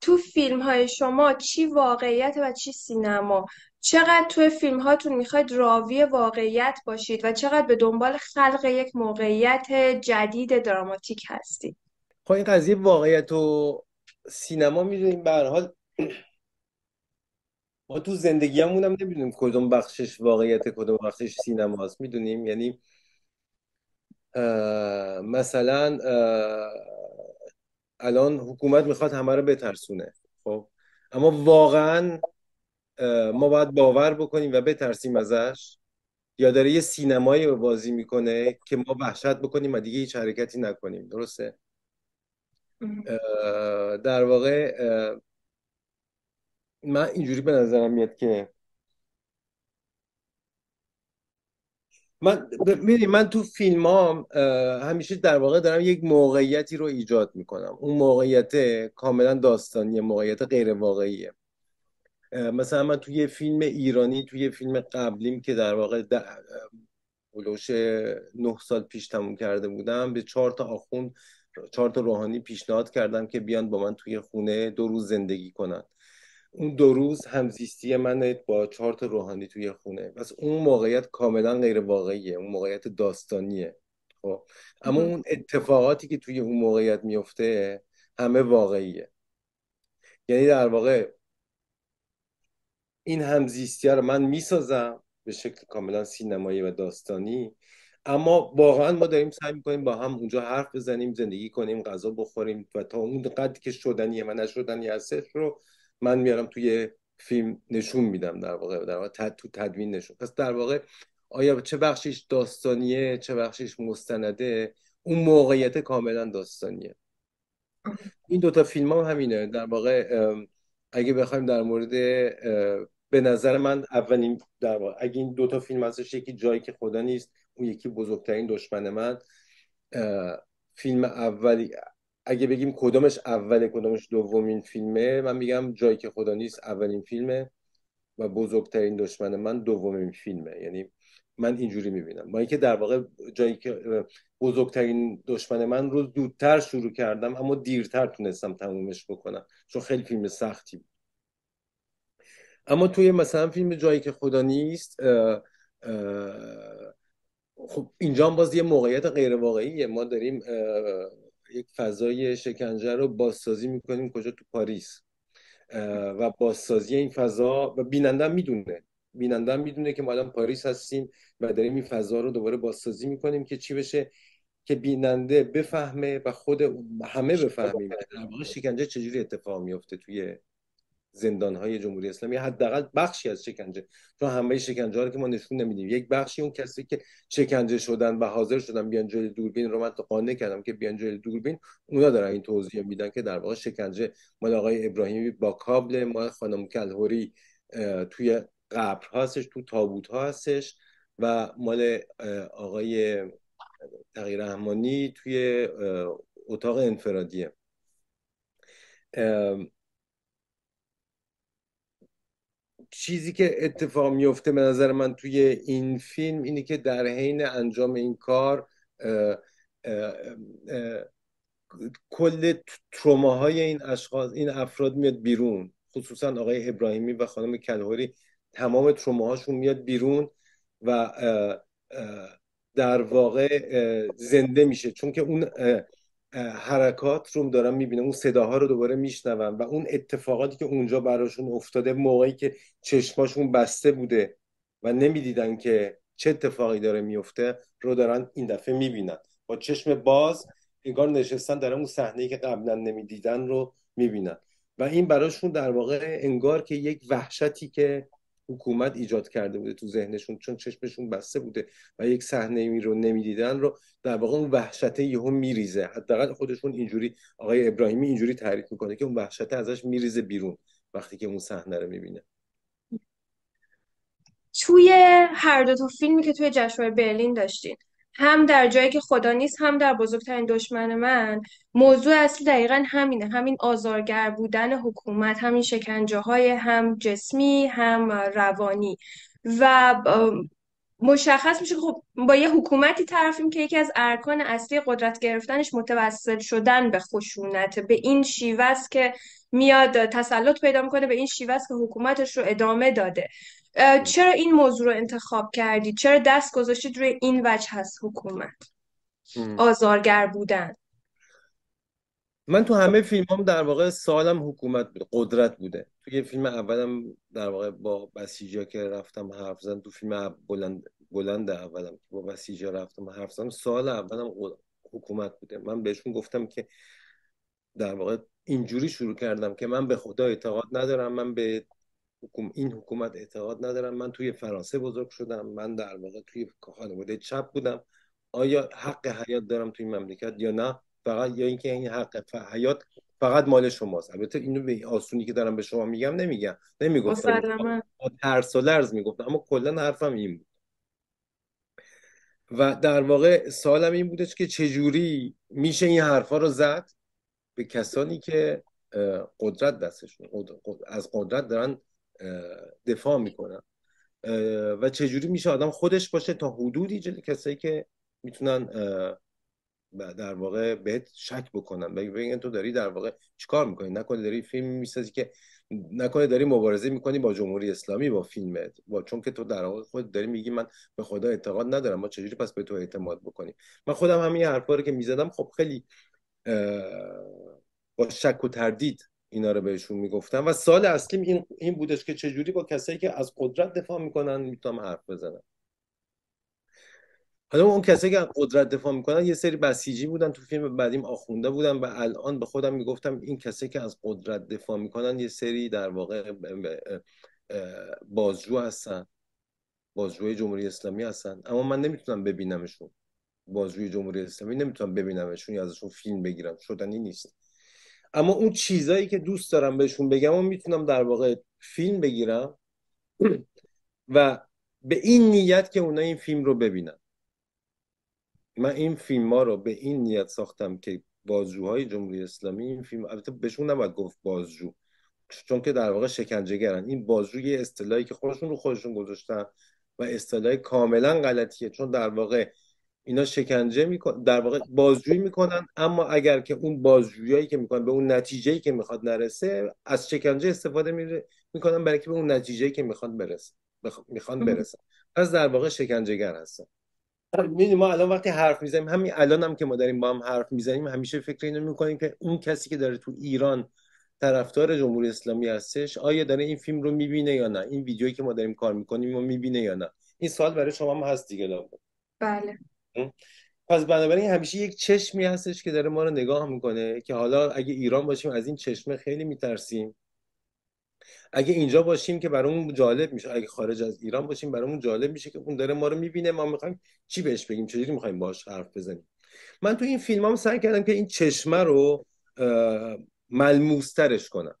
تو فیلم های شما چی واقعیت و چی سینما چقدر تو فیلم هاتون میخواید راوی واقعیت باشید و چقدر به دنبال خلق یک موقعیت جدید دراماتیک هستید خب این قضیه واقعیت و سینما میدونیم به حال ما تو زندگیمون هم نمیدونیم کدوم بخشش واقعیت کدوم بخشش سینماست میدونیم یعنی مثلا الان حکومت میخواد همه رو بترسونه خب اما واقعا ما باید باور بکنیم و بترسیم ازش یا داره یه سینمایی رو بازی میکنه که ما وحشت بکنیم و دیگه هیچ حرکتی نکنیم درسته در واقع من اینجوری به نظرم میاد که من من تو فیلم هم همیشه در واقع دارم یک موقعیتی رو ایجاد میکنم اون موقعیت کاملا داستانی موقعیت غیر واقعیه مثلا من توی فیلم ایرانی توی فیلم قبلیم که در واقع در بلوش نه سال پیش تموم کرده بودم به چهار تا آخون، چهار تا روحانی پیشنهاد کردم که بیان با من توی خونه دو روز زندگی کنند. اون دو روز همزیستی من با چارت روحانی توی خونه پس اون موقعیت کاملا غیر واقعیه اون موقعیت داستانیه خب اما اون اتفاقاتی که توی اون موقعیت میفته همه واقعیه یعنی در واقع این همزیستی رو من میسازم به شکل کاملا سینمایی و داستانی اما واقعا ما داریم سعی میکنیم با هم اونجا حرف بزنیم زندگی کنیم غذا بخوریم و تا اون قدری که شدنیه و نشدنی هستش رو من میارم توی فیلم نشون میدم در واقع در واقع تد تو تدوین نشون پس در واقع آیا چه بخشیش داستانیه چه بخشیش مستنده اون موقعیت کاملا داستانیه این دوتا فیلم هم همینه در واقع اگه بخوایم در مورد به نظر من اولین در واقع اگه این دوتا فیلم ازش یکی جایی که خدا نیست اون یکی بزرگترین دشمن من فیلم اولی اگه بگیم کدومش اوله کدومش دومین فیلمه من میگم جایی که خدا نیست اولین فیلمه و بزرگترین دشمن من دومین فیلمه یعنی من اینجوری میبینم با اینکه در واقع جایی که بزرگترین دشمن من رو دودتر شروع کردم اما دیرتر تونستم تمومش بکنم چون خیلی فیلم سختی بود اما توی مثلا فیلم جایی که خدا نیست خب اینجا باز یه موقعیت غیر واقعیه ما داریم یک فضای شکنجه رو بازسازی میکنیم کجا تو پاریس و بازسازی این فضا و بیننده میدونه بیننده میدونه که ما الان پاریس هستیم و داریم این فضا رو دوباره بازسازی میکنیم که چی بشه که بیننده بفهمه و خود همه خب، بفهمیم در شکنجه چجوری اتفاق میفته توی های جمهوری اسلامی حداقل بخشی از شکنجه چون همه شکنجه ها رو که ما نشون نمیدیم یک بخشی اون کسی که شکنجه شدن و حاضر شدن بیان جلوی دوربین رو من قانع کردم که بیان جلوی دوربین اونا دارن این توضیح میدن که در واقع شکنجه مال آقای ابراهیمی با کابل مال خانم کلهوری توی قبر هستش تو تابوت هستش و مال آقای تغییر رحمانی توی اتاق انفرادیه چیزی که اتفاق میفته به نظر من توی این فیلم اینه که در حین انجام این کار کل تروماهای این اشخاص این افراد میاد بیرون خصوصا آقای ابراهیمی و خانم کلهوری تمام تروماهاشون میاد بیرون و در واقع زنده میشه چون که اون حرکات رو دارم میبینم اون صداها رو دوباره میشنوم و اون اتفاقاتی که اونجا براشون افتاده موقعی که چشماشون بسته بوده و نمیدیدن که چه اتفاقی داره میفته رو دارن این دفعه میبینن با چشم باز انگار نشستن در اون صحنه که قبلا نمیدیدن رو میبینن و این براشون در واقع انگار که یک وحشتی که حکومت ایجاد کرده بوده تو ذهنشون چون چشمشون بسته بوده و یک صحنه رو نمیدیدن رو در واقع اون وحشته یهو میریزه حداقل خودشون اینجوری آقای ابراهیمی اینجوری تعریف میکنه که اون وحشته ازش میریزه بیرون وقتی که اون صحنه رو میبینه توی هر دو تا فیلمی که توی جشنواره برلین داشتین هم در جایی که خدا نیست هم در بزرگترین دشمن من موضوع اصلی دقیقا همینه همین آزارگر بودن حکومت همین شکنجه های هم جسمی هم روانی و مشخص میشه خب با یه حکومتی طرفیم که یکی از ارکان اصلی قدرت گرفتنش متوسل شدن به خشونت به این شیوه است که میاد تسلط پیدا میکنه به این شیوه است که حکومتش رو ادامه داده چرا این موضوع رو انتخاب کردی؟ چرا دست گذاشتید روی این وجه هست حکومت آزارگر بودن من تو همه هم در واقع سالم حکومت قدرت بوده تو یه فیلم اولم در واقع با بسیجا که رفتم حرف زن تو فیلم بلند بلند اولم با بسیجا رفتم حرف زن سال اولم حکومت بوده من بهشون گفتم که در واقع اینجوری شروع کردم که من به خدا اعتقاد ندارم من به این حکومت اعتقاد ندارم من توی فرانسه بزرگ شدم من در واقع توی خانواده چپ بودم آیا حق حیات دارم توی مملکت یا نه فقط یا اینکه این حق حیات فقط مال شماست البته اینو به آسونی که دارم به شما میگم نمیگم نمیگفتم ترس و لرز میگفتم اما کلا حرفم این بود و در واقع سالم این بودش که چجوری میشه این حرفا رو زد به کسانی که قدرت دستشون از قدرت دارن دفاع میکنم و چجوری میشه آدم خودش باشه تا حدودی جلوی کسایی که میتونن در واقع بهت شک بکنن بگن تو داری در واقع چیکار میکنی نکنه داری فیلم میسازی که نکنه داری مبارزه میکنی با جمهوری اسلامی با فیلمت با چون که تو در واقع خود داری میگی من به خدا اعتقاد ندارم ما چجوری پس به تو اعتماد بکنیم من خودم همین حرفا رو که میزدم خب خیلی با شک و تردید اینا رو بهشون میگفتم و سال اصلیم این, این بودش که چجوری با کسایی که از قدرت دفاع میکنن میتونم حرف بزنم حالا اون کسایی که از قدرت دفاع میکنن یه سری بسیجی بودن تو فیلم بعدیم آخونده بودن و الان به خودم میگفتم این کسایی که از قدرت دفاع میکنن یه سری در واقع بازجو هستن بازجوی جمهوری اسلامی هستن اما من نمیتونم ببینمشون بازجوی جمهوری اسلامی نمیتونم ببینمشون یا ازشون فیلم بگیرم شدنی نیست اما اون چیزایی که دوست دارم بهشون بگم و میتونم در واقع فیلم بگیرم و به این نیت که اونا این فیلم رو ببینن من این فیلم ها رو به این نیت ساختم که بازجوهای جمهوری اسلامی این فیلم البته بهشون نباید گفت بازجو چون که در واقع شکنجه شکنجهگرن این بازجو یه اصطلاحی که خودشون رو خودشون گذاشتن و اصطلاح کاملا غلطیه چون در واقع اینا شکنجه میکن در واقع بازجویی میکنن اما اگر که اون بازجوییایی که میکنن به اون نتیجه که میخواد نرسه از شکنجه استفاده میره میکنن برای که به اون نتیجه که میخواد برسه. بخ... میخوان برسه پس در واقع شکنجهگر هستن میدونی ما الان وقتی حرف میزنیم همین الان هم که ما داریم با هم حرف میزنیم همیشه فکر اینو میکنیم که اون کسی که داره تو ایران طرفدار جمهوری اسلامی هستش آیا داره این فیلم رو میبینه یا نه این ویدیویی که ما داریم کار میکنیم رو میبینه یا نه این سوال برای شما هم هست دیگه لابد بله پس بنابراین همیشه یک چشمی هستش که داره ما رو نگاه میکنه که حالا اگه ایران باشیم از این چشمه خیلی میترسیم اگه اینجا باشیم که برامون جالب میشه اگه خارج از ایران باشیم برامون جالب میشه که اون داره ما رو میبینه ما میخوایم چی بهش بگیم چجوری میخوایم باش حرف بزنیم من تو این فیلم هم سعی کردم که این چشمه رو ملموسترش کنم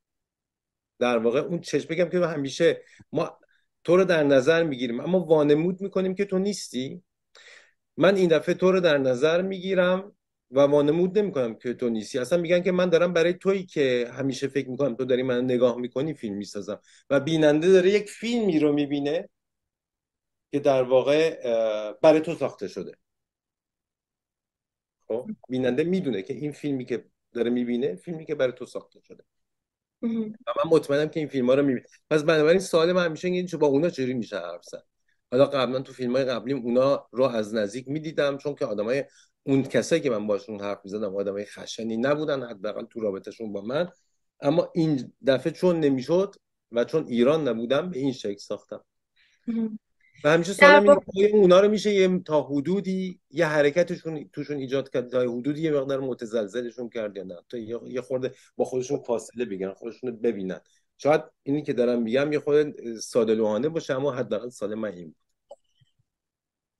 در واقع اون چشم بگم که همیشه ما تو رو در نظر میگیریم اما وانمود میکنیم که تو نیستی من این دفعه تو رو در نظر میگیرم و وانمود نمی کنم که تو نیستی اصلا میگن که من دارم برای تویی که همیشه فکر میکنم تو داری من نگاه میکنی فیلم سازم و بیننده داره یک فیلمی رو میبینه که در واقع برای تو ساخته شده خب بیننده میدونه که این فیلمی که داره میبینه فیلمی که برای تو ساخته شده و من مطمئنم که این فیلم ها رو میبینه پس بنابراین سوال من همیشه اینه با اونا چجوری میشه حرف زد حالا قبلا تو فیلم های قبلیم اونا رو از نزدیک میدیدم چون که آدمای اون کسایی که من باشون حرف میزدم آدمای خشنی نبودن حداقل تو رابطشون با من اما این دفعه چون نمیشد و چون ایران نبودم به این شکل ساختم و همیشه سال با... اونا رو میشه یه تا حدودی یه حرکتشون توشون ایجاد کرد تا حدودی یه مقدار متزلزلشون کرد یا نه تا یه خورده با خودشون فاصله بگیرن خودشون رو ببینن شاید اینی که دارم میگم یه خورده ساده لوحانه باشه اما حداقل سال من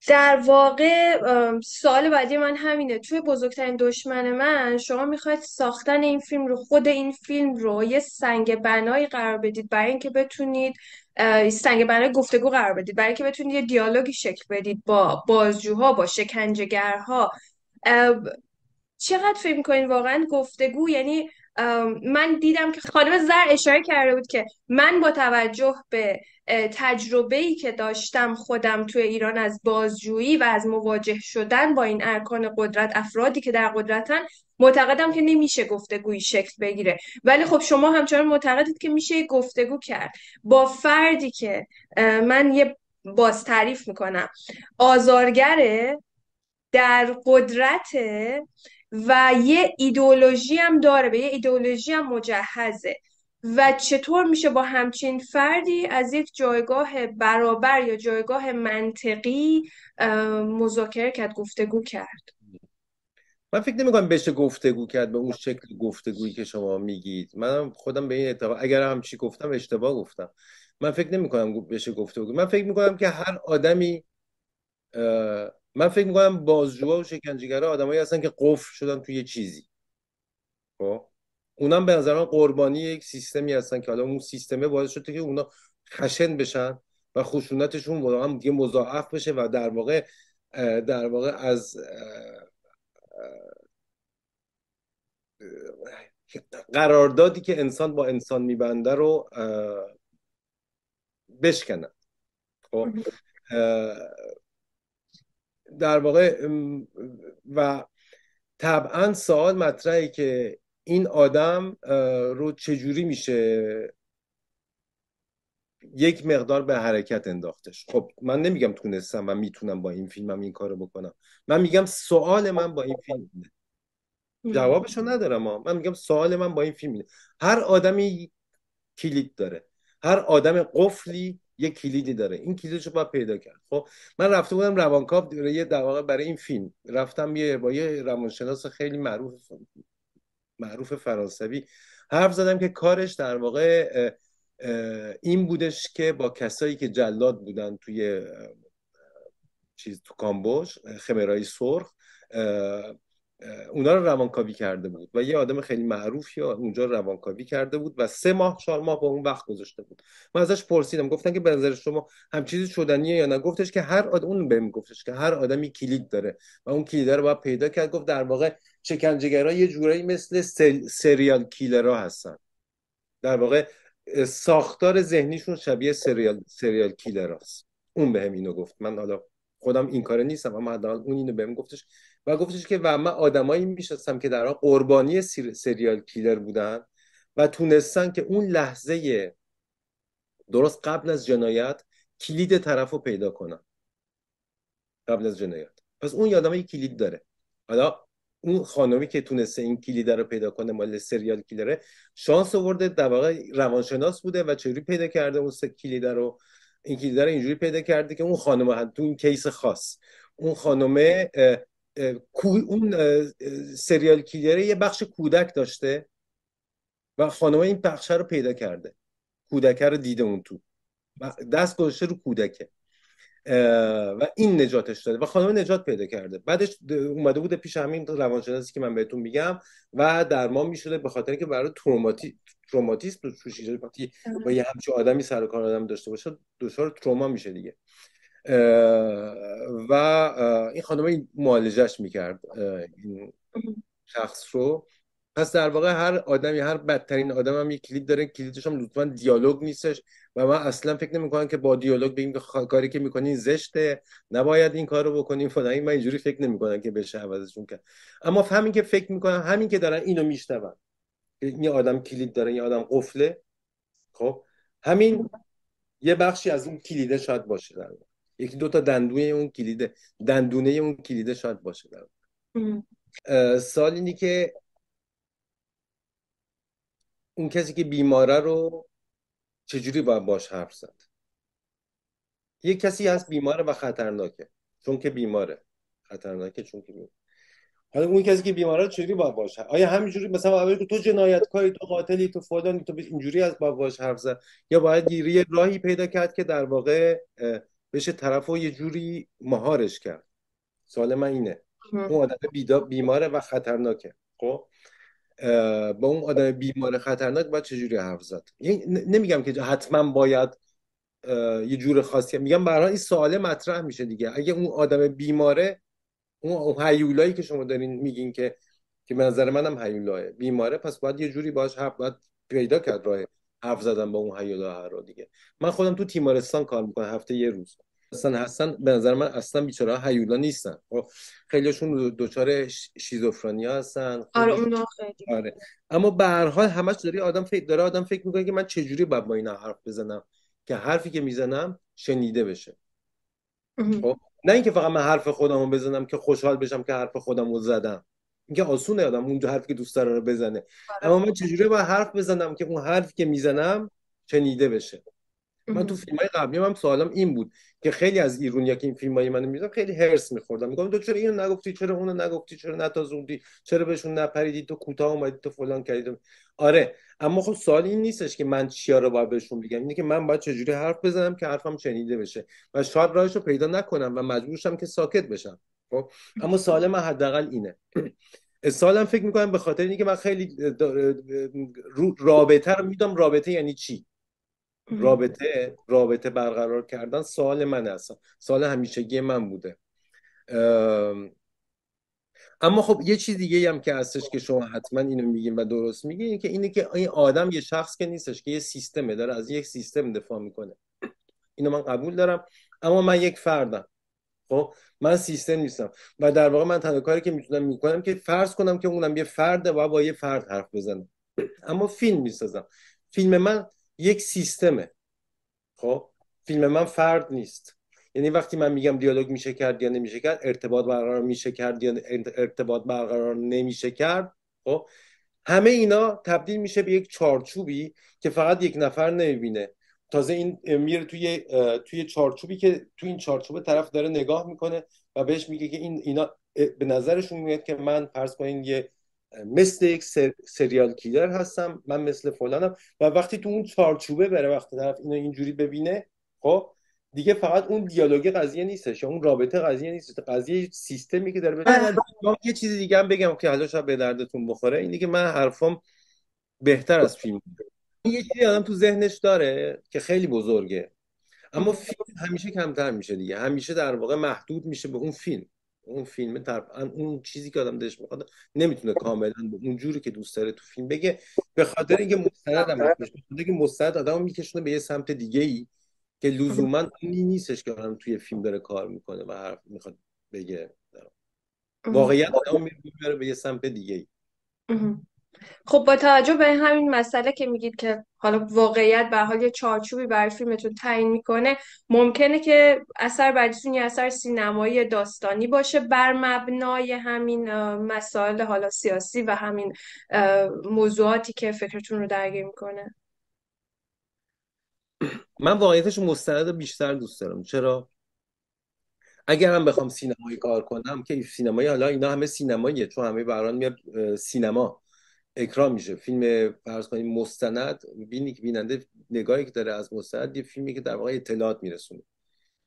در واقع سوال بعدی من همینه توی بزرگترین دشمن من شما میخواید ساختن این فیلم رو خود این فیلم رو یه سنگ بنایی قرار بدید برای اینکه بتونید سنگ بنای گفتگو قرار بدید برای اینکه بتونید یه دیالوگی شکل بدید با بازجوها با شکنجهگرها چقدر فکر میکنید واقعا گفتگو یعنی من دیدم که خانم زر اشاره کرده بود که من با توجه به تجربه که داشتم خودم توی ایران از بازجویی و از مواجه شدن با این ارکان قدرت افرادی که در قدرتن معتقدم که نمیشه گفتگویی شکل بگیره ولی خب شما همچنان معتقدید که میشه گفتگو کرد با فردی که من یه باز تعریف میکنم آزارگره در قدرت و یه ایدولوژی هم داره به یه ایدولوژی هم مجهزه و چطور میشه با همچین فردی از یک جایگاه برابر یا جایگاه منطقی مذاکره کرد گفتگو کرد من فکر نمی کنم بشه گفتگو کرد به اون شکل گفتگویی که شما میگید من خودم به این اعتقاد اگر هم چی گفتم اشتباه گفتم من فکر نمی کنم بشه گفتگو من فکر می کنم که هر آدمی من فکر می کنم بازجوها و شکنجهگرا آدمایی هستن که قفل شدن توی چیزی خب اونم به نظر من قربانی یک سیستمی هستن که حالا اون سیستمه باعث شده که اونا خشن بشن و خشونتشون واقعا دیگه مضاعف بشه و در واقع در واقع از قراردادی که انسان با انسان میبنده رو بشکنن خب در واقع و طبعا سوال مطرحه که این آدم رو چجوری میشه یک مقدار به حرکت انداختش خب من نمیگم تونستم و میتونم با این فیلمم این کارو بکنم من میگم سوال من با این فیلم اینه جوابشو ندارم من میگم سوال من با این فیلم هر آدمی کلید داره هر آدم قفلی یه کلیدی داره این کلیدشو باید پیدا کرد خب من رفته بودم روانکاو یه در برای این فیلم رفتم یه با یه روانشناس خیلی معروف معروف فرانسوی حرف زدم که کارش در واقع این بودش که با کسایی که جلاد بودن توی چیز تو کامبوج خمرای سرخ اونا رو روانکاوی کرده بود و یه آدم خیلی معروف یا اونجا روانکاوی کرده بود و سه ماه چهار ماه با اون وقت گذاشته بود من ازش پرسیدم گفتن که به نظر شما هم چیزی شدنیه یا نه گفتش که هر آدم اون بهم گفتش که هر آدمی کلید داره و اون کلید رو باید پیدا کرد گفت در واقع شکنجهگرا یه جورایی مثل سل... سریال کیلرا هستن در واقع ساختار ذهنیشون شبیه سریال سریال کیلراست اون بهم به اینو گفت من حالا خودم این کاره نیستم اما حداقل اون اینو بهم گفتش و گفتش که و من آدمایی میشستم که در آن قربانی سریال کیلر بودن و تونستن که اون لحظه درست قبل از جنایت کلید طرف رو پیدا کنن قبل از جنایت پس اون یادمه کلید داره حالا اون خانمی که تونسته این کلید رو پیدا کنه مال سریال کیلره شانس آورده در واقع روانشناس بوده و چجوری پیدا کرده اون کلید رو این کلید رو اینجوری پیدا کرده که اون خانم تو این کیس خاص اون خانمه اون سریال کیلیره یه بخش کودک داشته و خانمه این بخشه رو پیدا کرده کودکه رو دیده اون تو دست گذاشته رو کودکه و این نجاتش داده و خانم نجات پیدا کرده بعدش اومده بوده پیش همین روانشناسی که من بهتون میگم و درمان میشده به خاطر اینکه برای تروماتی تروماتیسم با یه همچه آدمی سر کار آدم داشته باشه دچار تروما میشه دیگه و این خانم این میکرد این شخص رو پس در واقع هر آدمی هر بدترین آدم هم کلید داره کلیدش هم لطفا دیالوگ نیستش و من اصلا فکر کنم که با دیالوگ بگیم که کاری که میکنین زشته نباید این کار رو بکنیم فلان من اینجوری فکر کنم که بشه عوضشون کرد اما همین که فکر میکنم همین که دارن اینو میشنون این آدم کلید داره این آدم قفله خب همین یه بخشی از اون کلیده شاید باشه در یکی دو تا دندونه اون کلیده دندونه اون کلیده شاید باشه در سال اینی که اون کسی که بیماره رو چجوری باید باش حرف زد یه کسی هست بیماره و خطرناکه چون که بیماره خطرناکه چون که بیماره حالا اون کسی که بیماره چجوری باید باشه آیا همینجوری مثلا اول تو جنایتکاری تو قاتلی تو فلانی تو اینجوری از باید باش حرف زد یا باید یه راهی پیدا کرد که در واقع بشه طرف یه جوری مهارش کرد سال من اینه اون آدم بیماره و خطرناکه خب با اون آدم بیمار خطرناک باید چجوری حرف زد یعنی نمیگم که حتما باید یه جور خاصی میگم برای این سوال مطرح میشه دیگه اگه اون آدم بیماره اون هیولایی که شما دارین میگین که که به نظر منم هیولایه بیماره پس باید یه جوری باش حرف باید پیدا کرد راه حرف زدم با اون حیولا هر دیگه من خودم تو تیمارستان کار میکنم هفته یه روز اصلا هستن به نظر من اصلا بیچاره حیولا نیستن خب، خیلیشون دچار شیزوفرنیا هستن خب، آره اونا خیلی آره اما به هر حال همش آدم فکر داره آدم فکر میکنه که من چجوری باید با اینا حرف بزنم که حرفی که میزنم شنیده بشه خب نه اینکه فقط من حرف خودمو بزنم که خوشحال بشم که حرف خودمو زدم میگه آسونه آدم اون دو حرفی که دوست داره رو بزنه آره. اما من چجوری باید حرف بزنم که اون حرفی که میزنم چنیده بشه من تو فیلم های قبلی هم سوالم این بود که خیلی از ایرونیا که این فیلم های منو میزنم خیلی هرس میخوردم میگم تو چرا اینو نگفتی چرا اونو نگفتی چرا نتازوندی چرا بهشون نپریدی تو کوتاه اومدی تو فلان کردی آره اما خب سوال این نیستش که من چیا رو باید بهشون بگم اینه که من باید چجوری حرف بزنم که حرفم شنیده بشه و شاید راهش رو پیدا نکنم و مجبورشم که ساکت بشم خب اما سال من حداقل اینه سالم فکر میکنم به خاطر اینکه که من خیلی رابطه رو میدم رابطه یعنی چی رابطه رابطه برقرار کردن سال من اصلا سال همیشگی من بوده اما خب یه چیز دیگه هم که هستش که شما حتما اینو میگین و درست میگین اینه که اینه که این آدم یه شخص که نیستش که یه سیستمه داره از یک سیستم دفاع میکنه اینو من قبول دارم اما من یک فردم خب من سیستم نیستم و در واقع من تنها کاری که میتونم میکنم که فرض کنم که اونم یه فرده و با یه فرد حرف بزنم اما فیلم میسازم فیلم من یک سیستمه خب فیلم من فرد نیست یعنی وقتی من میگم دیالوگ میشه کرد یا نمیشه کرد ارتباط برقرار میشه کرد یا ارتباط برقرار نمیشه کرد خب همه اینا تبدیل میشه به یک چارچوبی که فقط یک نفر نمیبینه تازه این میره توی توی چارچوبی که تو این چارچوب طرف داره نگاه میکنه و بهش میگه که این اینا به نظرشون میاد که من فرض کنین یه مثل یک سریال کیلر هستم من مثل فلانم و وقتی تو اون چارچوبه بره وقتی طرف اینو اینجوری ببینه خب دیگه فقط اون دیالوگ قضیه نیستش اون رابطه قضیه نیست قضیه سیستمی که داره آره. یه چیز دیگه هم بگم که حالا شاید به دردتون بخوره اینی که من حرفم بهتر از فیلم یه چیزی آدم تو ذهنش داره که خیلی بزرگه اما فیلم همیشه کمتر میشه دیگه همیشه در واقع محدود میشه به اون فیلم اون فیلم طرف اون چیزی که آدم دلش میخواد نمیتونه کاملا به اون جوری که دوست داره تو فیلم بگه به خاطر اینکه مستند هم آره. اینکه مستند آدمو میکشونه به یه سمت دیگه ای که لزوما اونی نیستش که آدم توی فیلم داره کار میکنه و حرف میخواد بگه واقعیت آدمو میبره به یه سمت دیگه ای خب با توجه به همین مسئله که میگید که حالا واقعیت به حال یه چارچوبی برای فیلمتون تعیین میکنه ممکنه که اثر بعدیتون یه اثر سینمایی داستانی باشه بر مبنای همین مسائل حالا سیاسی و همین موضوعاتی که فکرتون رو درگیر میکنه من واقعیتش مستند بیشتر دوست دارم چرا اگر هم بخوام سینمایی کار کنم که سینمایی حالا اینا همه سینماییه تو همه بران میاد سینما اکرام میشه فیلم فرض کنید مستند بینی که بیننده نگاهی که داره از مستند یه فیلمی که در واقع اطلاعات میرسونه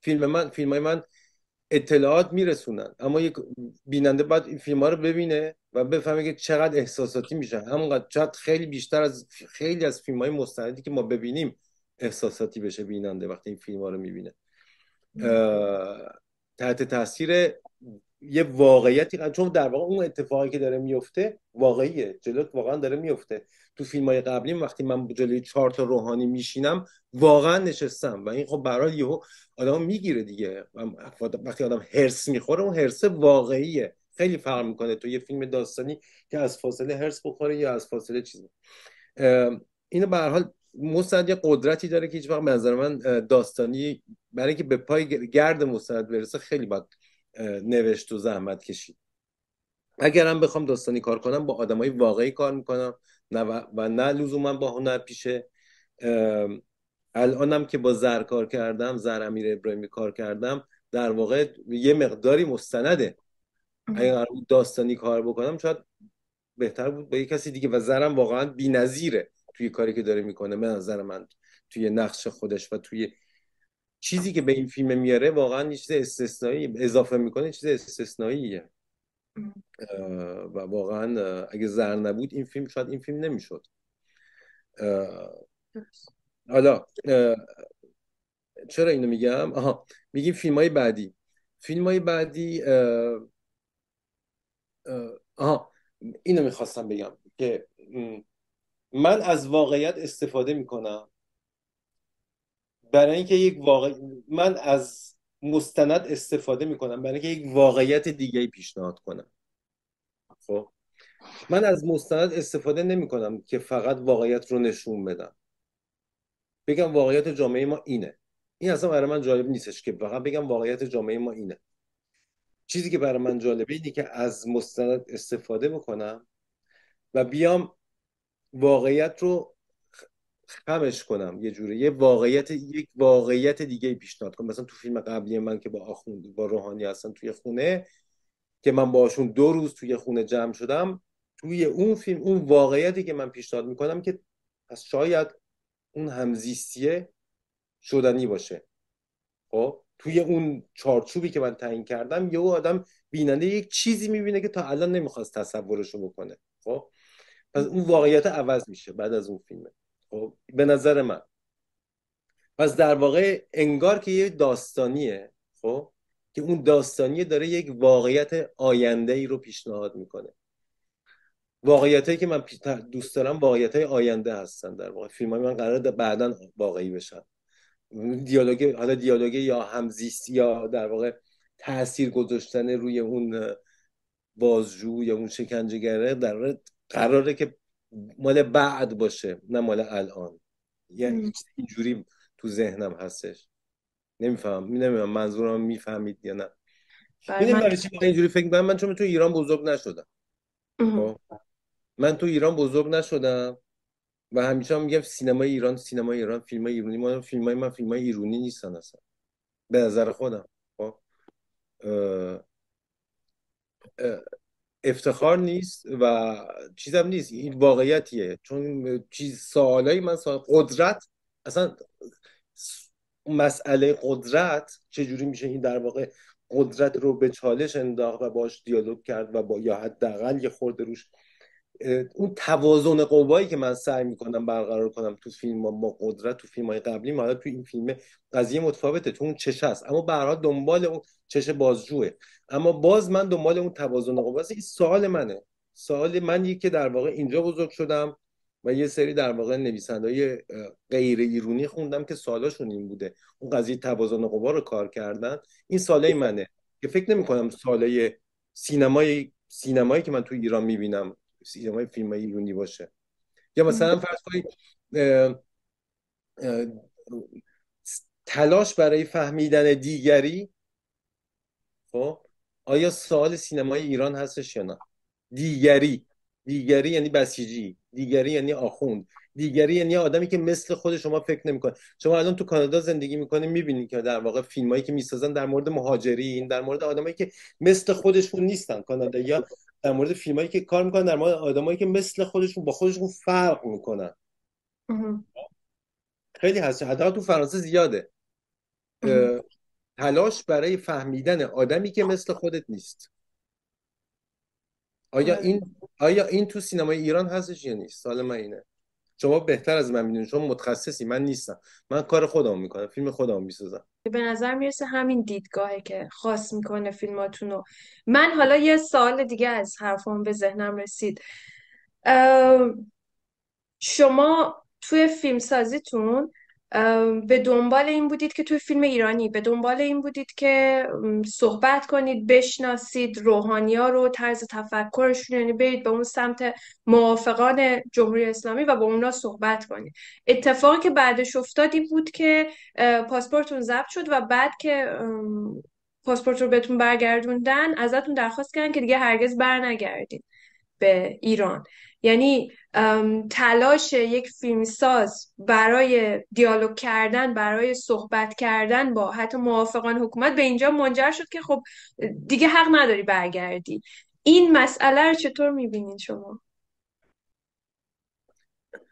فیلم من فیلم های من اطلاعات میرسونن اما یک بیننده بعد این فیلم ها رو ببینه و بفهمه که چقدر احساساتی میشه همونقدر چقدر خیلی بیشتر از خیلی از فیلم های مستندی که ما ببینیم احساساتی بشه بیننده وقتی این فیلم ها رو میبینه تحت تاثیر یه واقعیتی چون در واقع اون اتفاقی که داره میفته واقعیه جلوت واقعا داره میفته تو فیلم های قبلی وقتی من جلوی چهار تا روحانی میشینم واقعا نشستم و این خب برای یه آدم میگیره دیگه وقتی آدم هرس میخوره اون هرس واقعیه خیلی فرق میکنه تو یه فیلم داستانی که از فاصله هرس بخوره یا از فاصله چیزی اینو به هر حال مستند یه قدرتی داره که هیچ وقت نظر من داستانی برای اینکه به پای گرد مستند برسه خیلی باید نوشت و زحمت کشید اگرم بخوام داستانی کار کنم با های واقعی کار میکنم و نه لزوما با هنر پیشه الانم که با زر کار کردم زر امیر ابراهیمی کار کردم در واقع یه مقداری مستنده اگر داستانی کار بکنم شاید بهتر بود با یه کسی دیگه و زرم واقعا نظیره توی کاری که داره میکنه به نظر من توی نقش خودش و توی چیزی که به این فیلم میاره واقعا یه استثنایی اضافه میکنه چیز استثناییه و واقعا اگه زر نبود این فیلم شاید این فیلم نمیشد حالا چرا اینو میگم آها میگیم فیلم های بعدی فیلم های بعدی آها اینو میخواستم بگم که من از واقعیت استفاده میکنم برای اینکه یک واقع من از مستند استفاده میکنم برای اینکه یک واقعیت دیگه پیشنهاد کنم خب من از مستند استفاده نمی کنم که فقط واقعیت رو نشون بدم بگم واقعیت جامعه ما اینه این اصلا برای من جالب نیستش که فقط بگم واقعیت جامعه ما اینه چیزی که برای من جالبه اینه که از مستند استفاده بکنم و بیام واقعیت رو خمش کنم یه جوری یه واقعیت یک واقعیت دیگه پیشنهاد کنم مثلا تو فیلم قبلی من که با آخوند با روحانی هستن توی خونه که من باشون دو روز توی خونه جمع شدم توی اون فیلم اون واقعیتی که من پیشنهاد میکنم که پس شاید اون همزیستیه شدنی باشه خب توی اون چارچوبی که من تعیین کردم یه آدم بیننده یک چیزی میبینه که تا الان نمیخواست تصورشو بکنه خب پس اون واقعیت عوض میشه بعد از اون فیلمه خب، به نظر من پس در واقع انگار که یه داستانیه خب که اون داستانیه داره یک واقعیت آینده ای رو پیشنهاد میکنه واقعیت هایی که من دوست دارم واقعیت های آینده هستن در واقع فیلم های من قرار بعدا واقعی بشن دیالوگ حالا دیالوگ یا همزیست یا در واقع تاثیر گذاشتن روی اون بازجو یا اون شکنجهگره در قراره که مال بعد باشه نه مال الان یعنی اینجوری تو ذهنم هستش نمیفهم نمیدونم منظورم میفهمید یا نه بله، برای چی اینجوری فکر من چون تو ایران بزرگ نشدم خب؟ من تو ایران بزرگ نشدم و همیشه هم میگم سینمای ایران سینما ایران فیلم ایرانی من فیلم من فیلم های ایرانی نیستن اصلا به نظر خودم خب؟ اه... افتخار نیست و چیزم نیست این واقعیتیه چون چیز سوالایی من سوال قدرت اصلا مسئله قدرت چجوری میشه این در واقع قدرت رو به چالش انداخت و باش دیالوگ کرد و با یا حداقل یه خورده روش اون توازن قوایی که من سعی میکنم برقرار کنم تو فیلم ما قدرت تو فیلم های قبلی حالا تو این فیلم قضیه متفاوته تو اون چشه است اما به دنبال اون چشه بازجوه اما باز من دنبال اون توازن قوا این سوال منه سوال منی که در واقع اینجا بزرگ شدم و یه سری در واقع نویسنده های غیر ایرونی خوندم که سالاشون این بوده اون قضیه توازن قوا رو کار کردن این سالای منه که فکر نمی کنم سالای سینمای سینمایی که من تو ایران میبینم سینمای فیلم ایرونی باشه یا مثلا فرض کنید تلاش برای فهمیدن دیگری خب آیا سوال سینمای ایران هستش یا نه دیگری دیگری یعنی بسیجی دیگری یعنی آخوند دیگری یعنی آدمی که مثل خود شما فکر نمیکنه شما الان تو کانادا زندگی میکنه میبینید که در واقع فیلمایی که میسازن در مورد مهاجرین در مورد آدمایی که مثل خودشون نیستن کانادا یا در مورد فیلمایی که کار میکنن در مورد آدمایی که مثل خودشون با خودشون فرق میکنن خیلی هست حتی تو فرانسه زیاده تلاش برای فهمیدن آدمی که مثل خودت نیست آیا آره. این آیا این تو سینمای ایران هستش یا نیست سال من اینه شما بهتر از من میدونید شما متخصصی من نیستم من کار خودم میکنم فیلم خودم میسازم به نظر میرسه همین دیدگاهه که خاص میکنه فیلماتون رو من حالا یه سال دیگه از حرفم به ذهنم رسید شما توی فیلم سازیتون به دنبال این بودید که توی فیلم ایرانی به دنبال این بودید که صحبت کنید بشناسید روحانی ها رو طرز تفکرشون یعنی برید به اون سمت موافقان جمهوری اسلامی و با اونا صحبت کنید اتفاقی که بعدش افتاد این بود که پاسپورتون ضبط شد و بعد که پاسپورت رو بهتون برگردوندن ازتون درخواست کردن که دیگه هرگز برنگردید به ایران یعنی تلاش یک فیلمساز برای دیالوگ کردن برای صحبت کردن با حتی موافقان حکومت به اینجا منجر شد که خب دیگه حق نداری برگردی این مسئله رو چطور میبینید شما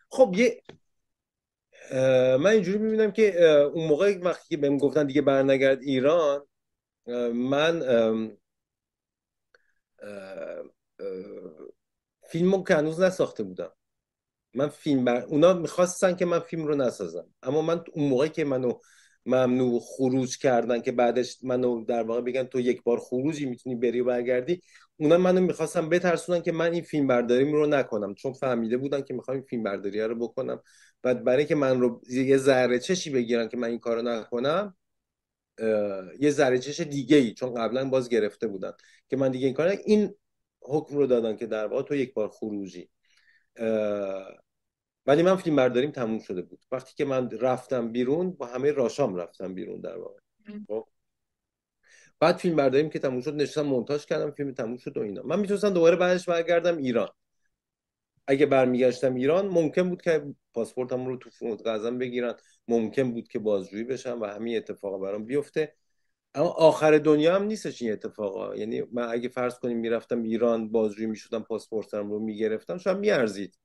خب یه من اینجوری میبینم که اون موقع وقتی که بهم گفتن دیگه برنگرد ایران من رو که هنوز نساخته بودم من فیلم اونا میخواستن که من فیلم رو نسازم اما من اون موقعی که منو ممنوع خروج کردن که بعدش منو در واقع بگن تو یک بار خروجی میتونی بری و برگردی اونا منو میخواستم بترسونن که من این فیلم برداریم رو نکنم چون فهمیده بودن که میخوام این فیلم برداری رو بکنم و برای که من رو یه ذره چشی بگیرن که من این کارو نکنم یه ذره چش دیگه ای چون قبلا باز گرفته بودن که من دیگه این کار این حکم رو دادن که در واقع تو یک بار خروجی ولی من فیلم برداریم تموم شده بود وقتی که من رفتم بیرون با همه راشام رفتم بیرون در واقع خب. بعد فیلم برداریم که تموم شد نشستم مونتاژ کردم فیلم تموم شد و اینا من میتونستم دوباره بعدش برگردم ایران اگه برمیگشتم ایران ممکن بود که پاسپورتم رو تو فرودگاه بگیرن ممکن بود که بازجویی بشم و همین اتفاق برام بیفته اما آخر دنیا هم نیستش این اتفاقا یعنی من اگه فرض کنیم میرفتم ایران بازجویی میشدم پاسپورتم رو میگرفتم شاید میارزید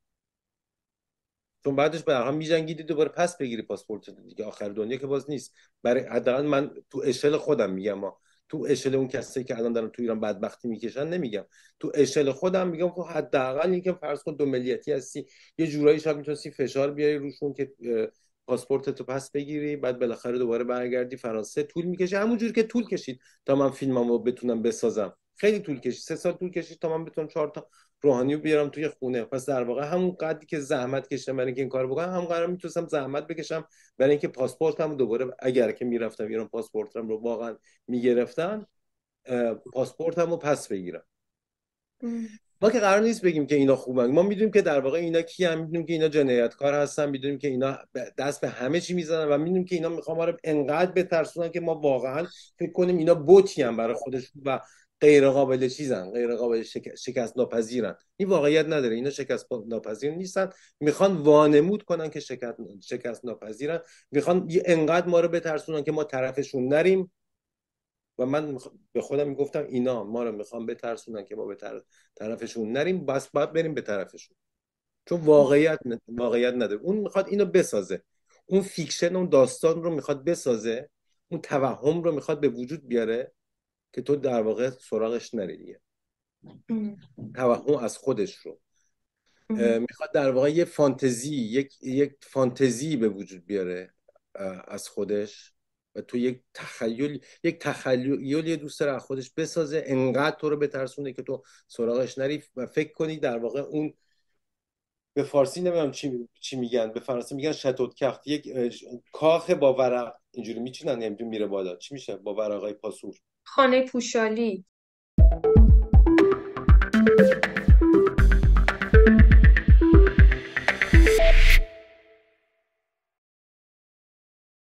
چون بعدش به هم میجنگیدی دوباره پس بگیری پاسپورت دیگه آخر دنیا که باز نیست برای حداقل من تو اشل خودم میگم ها تو اشل اون کسی که الان دارن تو ایران بدبختی میکشن نمیگم تو اشل خودم میگم که خب حداقل اینکه فرض کن دو ملیتی هستی یه جورایی شاید میتونستی فشار بیاری روشون که پاسپورت تو پس بگیری بعد بالاخره دوباره برگردی فرانسه طول میکشه همونجور که طول کشید تا من فیلممو بتونم بسازم خیلی طول کشید سه سال طول کشید تا من بتونم چهار تا روحانی رو بیارم توی خونه پس در واقع همون قدری که زحمت کشتم برای اینکه این کار بکنم هم قرار میتونستم زحمت بکشم برای اینکه پاسپورتم دوباره اگر که میرفتم ایران پاسپورتم رو واقعا میگرفتن پاسپورتمو پس بگیرم ما که قرار نیست بگیم که اینا خوبن ما میدونیم که در واقع اینا کی هم میدونیم که اینا جنایتکار هستن میدونیم که اینا دست به همه چی میزنن و میدونیم که اینا میخوان ما رو انقدر بترسونن که ما واقعا فکر کنیم اینا بوتی هم برای خودشون و غیر قابل چیزن غیر قابل شکست ناپذیرن این واقعیت نداره اینا شکست ناپذیر نیستن میخوان وانمود کنن که شکست, شکست ناپذیرن میخوان انقدر ما رو بترسونن که ما طرفشون نریم و من به خودم گفتم اینا ما رو میخوام بترسونن که ما به طرفشون نریم بس باید بریم به طرفشون چون واقعیت واقعیت نداره اون میخواد اینو بسازه اون فیکشن اون داستان رو میخواد بسازه اون توهم رو میخواد به وجود بیاره که تو در واقع سراغش نری دیگه توهم از خودش رو میخواد در واقع یه فانتزی یک یک فانتزی به وجود بیاره از خودش تو یک تخیل یک تخیلی دوست داره خودش بسازه انقدر تو رو بترسونه که تو سراغش نری و فکر کنی در واقع اون به فارسی نمیدونم چی, چی میگن به فرانسه میگن شتوت کخت یک کاخ با ورق اینجوری میچینن یعنی میره بالا چی میشه با های پاسور خانه پوشالی